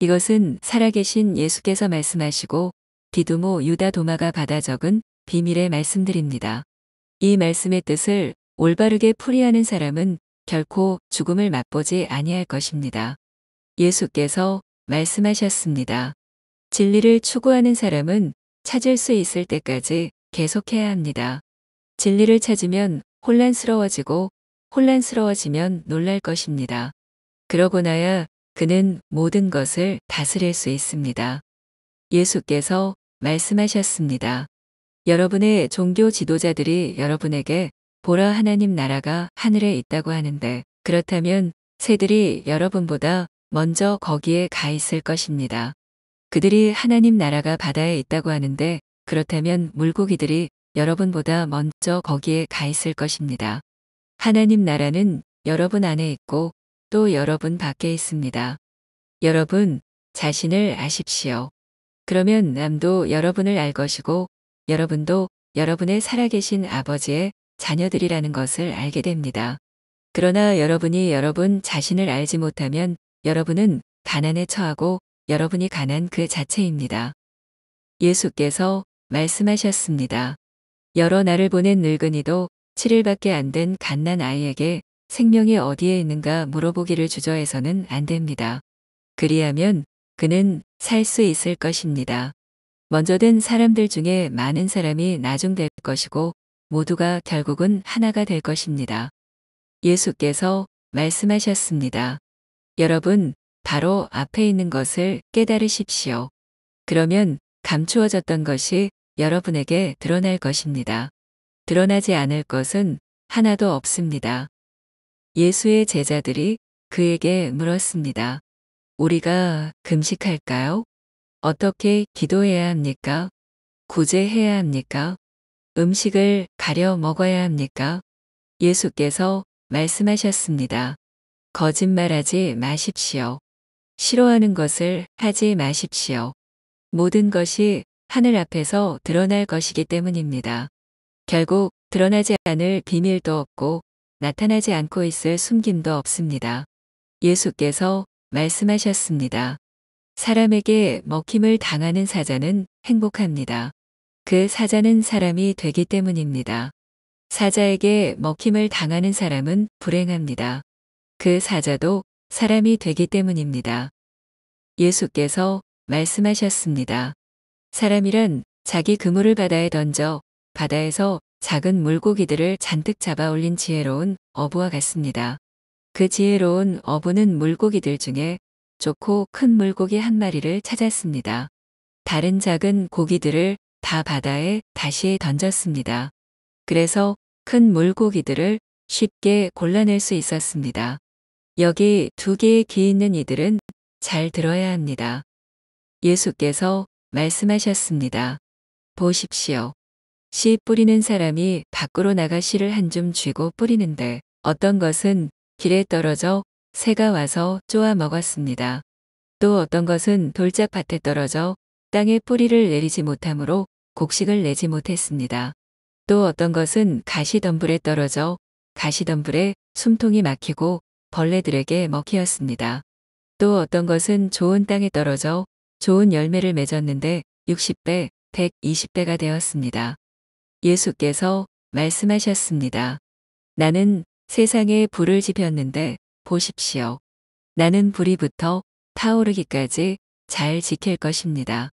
이것은 살아계신 예수께서 말씀하시고 디두모 유다 도마가 받아 적은 비밀의 말씀들입니다. 이 말씀의 뜻을 올바르게 풀이하는 사람은 결코 죽음을 맛보지 아니할 것입니다. 예수께서 말씀하셨습니다. 진리를 추구하는 사람은 찾을 수 있을 때까지 계속해야 합니다. 진리를 찾으면 혼란스러워지고 혼란스러워지면 놀랄 것입니다. 그러고 나야 그는 모든 것을 다스릴 수 있습니다. 예수께서 말씀하셨습니다. 여러분의 종교 지도자들이 여러분에게 보라 하나님 나라가 하늘에 있다고 하는데 그렇다면 새들이 여러분보다 먼저 거기에 가 있을 것입니다. 그들이 하나님 나라가 바다에 있다고 하는데 그렇다면 물고기들이 여러분보다 먼저 거기에 가 있을 것입니다. 하나님 나라는 여러분 안에 있고 또 여러분 밖에 있습니다. 여러분 자신을 아십시오. 그러면 남도 여러분을 알 것이고 여러분도 여러분의 살아계신 아버지의 자녀들이라는 것을 알게 됩니다. 그러나 여러분이 여러분 자신을 알지 못하면 여러분은 가난에 처하고 여러분이 가난 그 자체입니다. 예수께서 말씀하셨습니다. 여러 날을 보낸 늙은이도 7일밖에 안된 갓난 아이에게 생명이 어디에 있는가 물어보기를 주저해서는 안 됩니다. 그리하면 그는 살 수 있을 것입니다. 먼저 된 사람들 중에 많은 사람이 나중 될 것이고 모두가 결국은 하나가 될 것입니다. 예수께서 말씀하셨습니다. 여러분, 바로 앞에 있는 것을 깨달으십시오. 그러면 감추어졌던 것이 여러분에게 드러날 것입니다. 드러나지 않을 것은 하나도 없습니다. 예수의 제자들이 그에게 물었습니다. 우리가 금식할까요? 어떻게 기도해야 합니까? 구제해야 합니까? 음식을 가려 먹어야 합니까? 예수께서 말씀하셨습니다. 거짓말하지 마십시오. 싫어하는 것을 하지 마십시오. 모든 것이 하늘 앞에서 드러날 것이기 때문입니다. 결국 드러나지 않을 비밀도 없고 나타나지 않고 있을 숨김도 없습니다. 예수께서 말씀하셨습니다. 사람에게 먹힘을 당하는 사자는 행복합니다. 그 사자는 사람이 되기 때문입니다. 사자에게 먹힘을 당하는 사람은 불행합니다. 그 사자도 사람이 되기 때문입니다. 예수께서 말씀하셨습니다. 사람이란 자기 그물을 바다에 던져 바다에서 작은 물고기들을 잔뜩 잡아 올린 지혜로운 어부와 같습니다. 그 지혜로운 어부는 물고기들 중에 좋고 큰 물고기 한 마리를 찾았습니다. 다른 작은 고기들을 다 바다에 다시 던졌습니다. 그래서 큰 물고기들을 쉽게 골라낼 수 있었습니다. 여기 두 개의 귀 있는 이들은 잘 들어야 합니다. 예수께서 말씀하셨습니다. 보십시오. 씨 뿌리는 사람이 밖으로 나가 씨를 한 줌 쥐고 뿌리는데 어떤 것은 길에 떨어져 새가 와서 쪼아 먹었습니다. 또 어떤 것은 돌짝밭에 떨어져 땅에 뿌리를 내리지 못하므로 곡식을 내지 못했습니다. 또 어떤 것은 가시덤불에 떨어져 가시덤불에 숨통이 막히고 벌레들에게 먹히었습니다. 또 어떤 것은 좋은 땅에 떨어져 좋은 열매를 맺었는데 60배, 120배가 되었습니다. 예수께서 말씀하셨습니다. 나는 세상에 불을 지폈는데 보십시오. 나는 불이 붙어 타오르기까지 잘 지킬 것입니다.